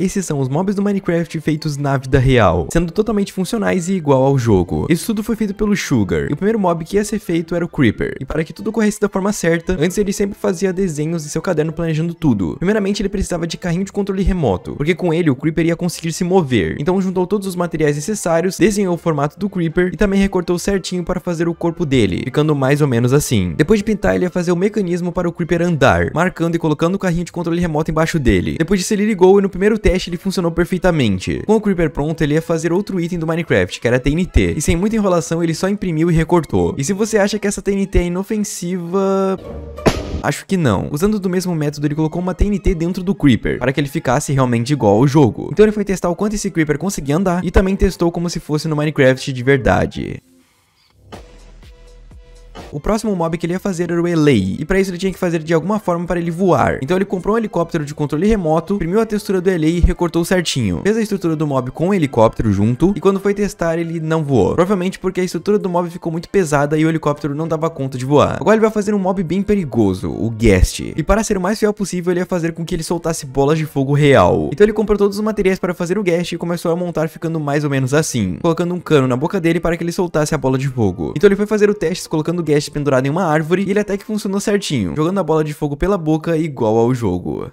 Esses são os mobs do Minecraft feitos na vida real, sendo totalmente funcionais e igual ao jogo. Isso tudo foi feito pelo Sugar, e o primeiro mob que ia ser feito era o Creeper. E para que tudo corresse da forma certa, antes ele sempre fazia desenhos em seu caderno planejando tudo. Primeiramente ele precisava de carrinho de controle remoto, porque com ele o Creeper ia conseguir se mover. Então juntou todos os materiais necessários, desenhou o formato do Creeper e também recortou certinho para fazer o corpo dele, ficando mais ou menos assim. Depois de pintar ele ia fazer o mecanismo para o Creeper andar, marcando e colocando o carrinho de controle remoto embaixo dele. Depois disso ele ligou e no primeiro tempo teste ele funcionou perfeitamente. Com o Creeper pronto, ele ia fazer outro item do Minecraft, que era TNT, e sem muita enrolação ele só imprimiu e recortou. E se você acha que essa TNT é inofensiva... Acho que não. Usando do mesmo método, ele colocou uma TNT dentro do Creeper, para que ele ficasse realmente igual ao jogo. Então ele foi testar o quanto esse Creeper conseguia andar, e também testou como se fosse no Minecraft de verdade. O próximo mob que ele ia fazer era o Elei, e para isso ele tinha que fazer de alguma forma para ele voar. Então ele comprou um helicóptero de controle remoto, imprimiu a textura do Elei e recortou certinho. Fez a estrutura do mob com o helicóptero junto, e quando foi testar ele não voou. Provavelmente porque a estrutura do mob ficou muito pesada e o helicóptero não dava conta de voar. Agora ele vai fazer um mob bem perigoso, o Guest. E para ser o mais fiel possível, ele ia fazer com que ele soltasse bolas de fogo real. Então ele comprou todos os materiais para fazer o Guest e começou a montar ficando mais ou menos assim, colocando um cano na boca dele para que ele soltasse a bola de fogo. Então ele foi fazer o teste colocando o Guest Crash pendurado em uma árvore e ele até que funcionou certinho, jogando a bola de fogo pela boca igual ao jogo.